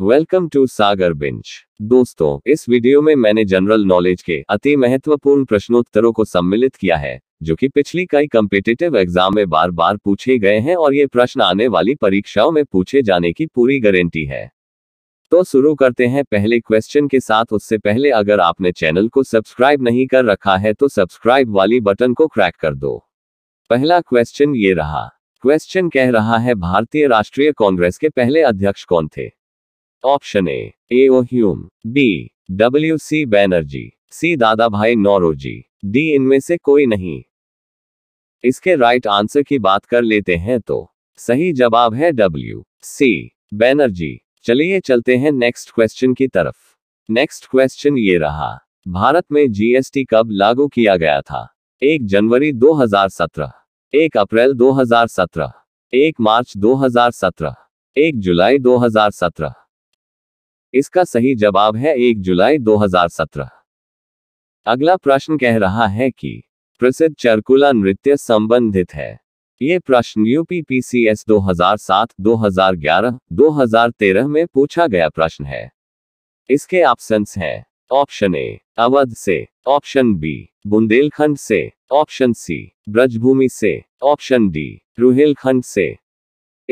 Welcome to सागर बिंच दोस्तों इस video में मैंने जनरल नॉलेज के अति महत्वपूर्ण प्रश्नोत्तरों को सम्मिलित किया है जो कि पिछली कई कम्पिटेटिव एग्जाम में बार बार पूछे गए हैं और ये प्रश्न आने वाली परीक्षाओं में पूछे जाने की पूरी गारंटी है तो शुरू करते हैं पहले क्वेश्चन के साथ उससे पहले अगर आपने चैनल को सब्सक्राइब नहीं कर रखा है तो सब्सक्राइब वाली बटन को क्रैक कर दो पहला क्वेश्चन ये रहा क्वेश्चन कह रहा है भारतीय राष्ट्रीय कांग्रेस के पहले अध्यक्ष कौन थे option A A O Hume B W C Banerjee C Dadabhai Naoroji D इनमें से कोई नहीं इसके राइट आंसर की बात कर लेते हैं तो सही जवाब है डब्ल्यू सी बैनर्जी चलिए चलते हैं नेक्स्ट क्वेश्चन की तरफ नेक्स्ट क्वेश्चन ये रहा भारत में जीएसटी कब लागू किया गया था एक जनवरी 2017, एक अप्रैल 2017, एक मार्च 2017, एक जुलाई 2017, इसका सही जवाब है 1 जुलाई 2017। अगला प्रश्न कह रहा है कि प्रसिद्ध चरकुला नृत्य संबंधित है ये प्रश्न यूपीपीसीएस 2007, 2011, 2013 में पूछा गया प्रश्न है इसके ऑप्शन हैं ऑप्शन ए अवध से ऑप्शन बी बुंदेलखंड से ऑप्शन सी ब्रजभूमि से ऑप्शन डी रुहेलखंड से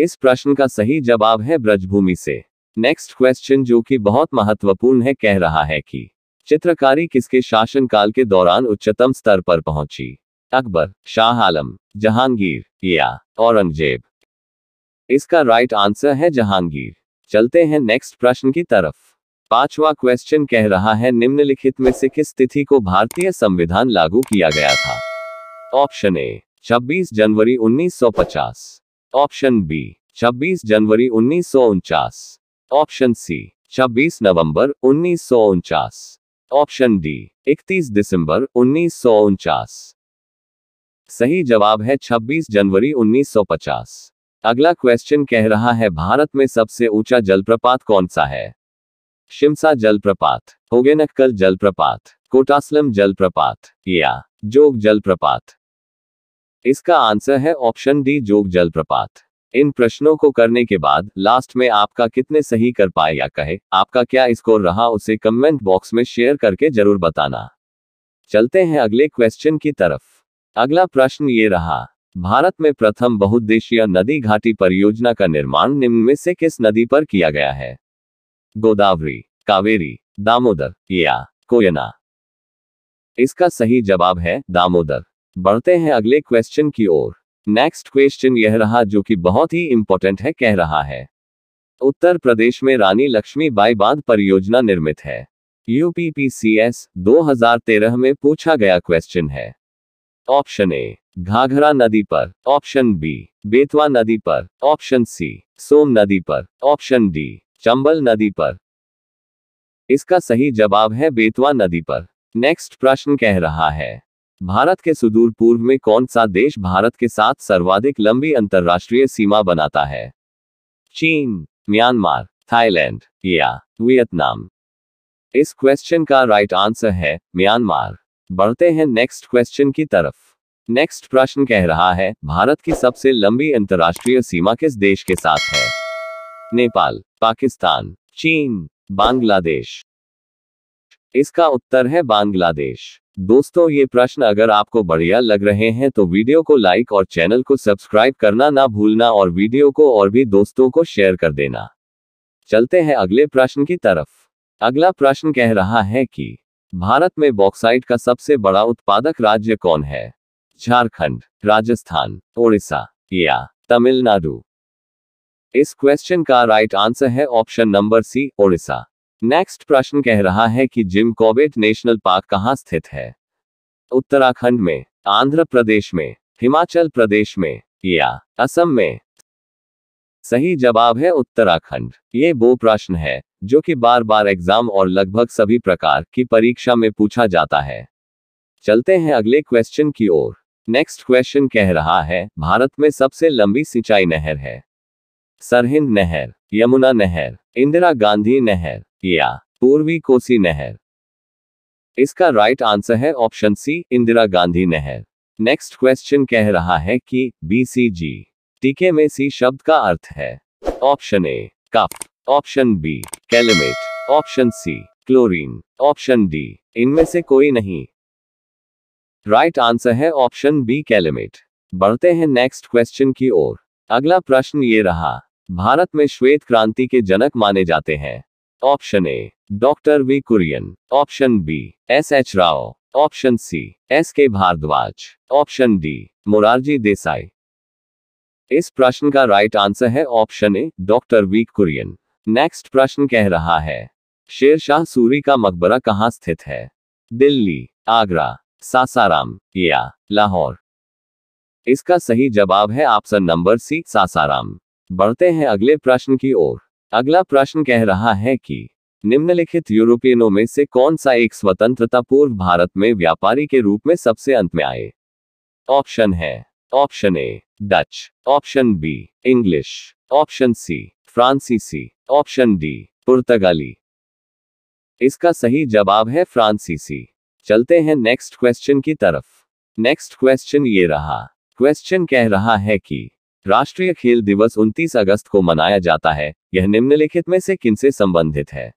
इस प्रश्न का सही जवाब है ब्रजभूमि से नेक्स्ट क्वेश्चन जो कि बहुत महत्वपूर्ण है कह रहा है कि चित्रकारी किसके शासनकाल के दौरान उच्चतम स्तर पर पहुंची अकबर शाह आलम जहांगीर या औरंगजेब इसका राइट आंसर है जहांगीर चलते हैं नेक्स्ट प्रश्न की तरफ पांचवा क्वेश्चन कह रहा है निम्नलिखित में से किस तिथि को भारतीय संविधान लागू किया गया था ऑप्शन ए 26 जनवरी 1950 ऑप्शन बी 26 जनवरी उन्नीस ऑप्शन सी छब्बीस नवंबर उन्नीस ऑप्शन डी 31 दिसंबर उन्नीस सही जवाब है 26 जनवरी 1950। अगला क्वेश्चन कह रहा है भारत में सबसे ऊंचा जलप्रपात कौन सा है शिमसा जलप्रपात होगेनक्कल जलप्रपात कोटासलम जलप्रपात या जोग जलप्रपात इसका आंसर है ऑप्शन डी जोग जलप्रपात इन प्रश्नों को करने के बाद लास्ट में आपका कितने सही कर पाए या कहे आपका क्या स्कोर रहा उसे कमेंट बॉक्स में शेयर करके जरूर बताना चलते हैं अगले क्वेश्चन की तरफ अगला प्रश्न ये रहा भारत में प्रथम बहुद्देशीय नदी घाटी परियोजना का निर्माण निम्न में से किस नदी पर किया गया है गोदावरी कावेरी दामोदर या कोयना इसका सही जवाब है दामोदर बढ़ते हैं अगले क्वेश्चन की ओर नेक्स्ट क्वेश्चन यह रहा जो कि बहुत ही इंपॉर्टेंट है कह रहा है उत्तर प्रदेश में रानी लक्ष्मी बाई बांध परियोजना निर्मित है यूपीपीसीएस 2013 में पूछा गया क्वेश्चन है ऑप्शन ए घाघरा नदी पर ऑप्शन बी बेतवा नदी पर ऑप्शन सी सोम नदी पर ऑप्शन डी चंबल नदी पर इसका सही जवाब है बेतवा नदी पर नेक्स्ट प्रश्न कह रहा है भारत के सुदूर पूर्व में कौन सा देश भारत के साथ सर्वाधिक लंबी अंतर्राष्ट्रीय सीमा बनाता है चीन म्यांमार थाईलैंड या वियतनाम इस क्वेश्चन का राइट आंसर है म्यांमार बढ़ते हैं नेक्स्ट क्वेश्चन की तरफ नेक्स्ट प्रश्न कह रहा है भारत की सबसे लंबी अंतर्राष्ट्रीय सीमा किस देश के साथ है नेपाल पाकिस्तान चीन बांग्लादेश इसका उत्तर है बांग्लादेश दोस्तों ये प्रश्न अगर आपको बढ़िया लग रहे हैं तो वीडियो को लाइक और चैनल को सब्सक्राइब करना ना भूलना और वीडियो को और भी दोस्तों को शेयर कर देना चलते हैं अगले प्रश्न की तरफ अगला प्रश्न कह रहा है कि भारत में बॉक्साइट का सबसे बड़ा उत्पादक राज्य कौन है झारखंड राजस्थान ओडिशा या तमिलनाडु इस क्वेश्चन का राइट आंसर है option number C Odisha next प्रश्न कह रहा है कि जिम कॉबेट नेशनल पार्क कहाँ स्थित है उत्तराखंड में आंध्र प्रदेश में हिमाचल प्रदेश में या असम में सही जवाब है उत्तराखंड ये वो प्रश्न है जो कि बार बार एग्जाम और लगभग सभी प्रकार की परीक्षा में पूछा जाता है चलते हैं अगले क्वेश्चन की ओर नेक्स्ट क्वेश्चन कह रहा है भारत में सबसे लंबी सिंचाई नहर है सरहिंद नहर यमुना नहर इंदिरा गांधी नहर किया पूर्वी कोसी नहर इसका राइट आंसर है ऑप्शन सी इंदिरा गांधी नहर नेक्स्ट क्वेश्चन कह रहा है कि बीसीजी टीके में सी शब्द का अर्थ है option A cup option B calumet option C chlorine option D इनमें से कोई नहीं राइट right आंसर है ऑप्शन बी कैलमेट बढ़ते हैं नेक्स्ट क्वेश्चन की ओर अगला प्रश्न ये रहा भारत में श्वेत क्रांति के जनक माने जाते हैं option A doctor V Kurien option B S H Rao option C S K Bhardwaj option D Morarji Desai इस प्रश्न का राइट आंसर है option A doctor V Kurien next प्रश्न कह रहा है शेरशाह सूरी का मकबरा कहाँ स्थित है दिल्ली आगरा सासाराम या लाहौर इसका सही जवाब है ऑप्शन नंबर सी सासाराम बढ़ते हैं अगले प्रश्न की ओर अगला प्रश्न कह रहा है कि निम्नलिखित यूरोपियनों में से कौन सा एक स्वतंत्रता पूर्व भारत में व्यापारी के रूप में सबसे अंत में आए ऑप्शन है option A Dutch option B English option C फ्रांसीसी ऑप्शन डी पुर्तगाली इसका सही जवाब है फ्रांसीसी चलते हैं नेक्स्ट क्वेश्चन की तरफ नेक्स्ट क्वेश्चन ये रहा क्वेश्चन कह रहा है कि राष्ट्रीय खेल दिवस 29 अगस्त को मनाया जाता है यह निम्नलिखित में से किनसे संबंधित है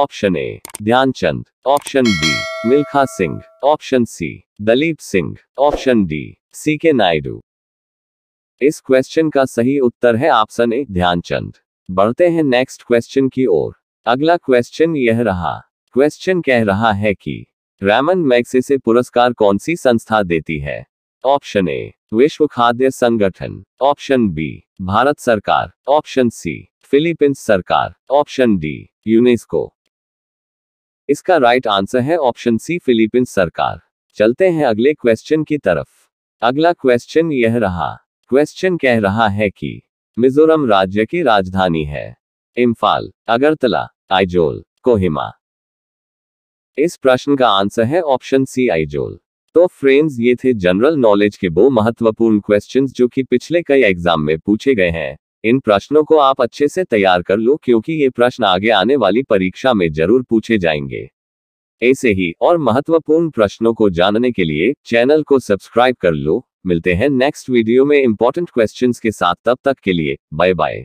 option A Dhyan Chand option B Milkha Singh option C Dalip Singh option D C K Naidu इस क्वेश्चन का सही उत्तर है ऑप्शन ए ध्यानचंद बढ़ते हैं नेक्स्ट क्वेश्चन की ओर अगला क्वेश्चन यह रहा क्वेश्चन कह रहा है कि रैमन मैग्सेसे पुरस्कार कौन सी संस्था देती है ऑप्शन ए विश्व खाद्य संगठन ऑप्शन बी भारत सरकार ऑप्शन सी फिलीपींस सरकार ऑप्शन डी यूनेस्को इसका राइट आंसर है ऑप्शन सी फिलीपींस सरकार चलते हैं अगले क्वेश्चन की तरफ अगला क्वेश्चन यह रहा क्वेश्चन कह रहा है कि मिजोरम राज्य की राजधानी है इम्फाल अगरतला आइजोल कोहिमा इस प्रश्न का आंसर है ऑप्शन सी आइजोल तो फ्रेंड्स ये थे जनरल नॉलेज के वो महत्वपूर्ण क्वेश्चंस जो कि पिछले कई एग्जाम में पूछे गए हैं इन प्रश्नों को आप अच्छे से तैयार कर लो क्योंकि ये प्रश्न आगे आने वाली परीक्षा में जरूर पूछे जाएंगे ऐसे ही और महत्वपूर्ण प्रश्नों को जानने के लिए चैनल को सब्सक्राइब कर लो मिलते हैं नेक्स्ट वीडियो में इंपॉर्टेंट क्वेश्चन के साथ तब तक के लिए बाय बाय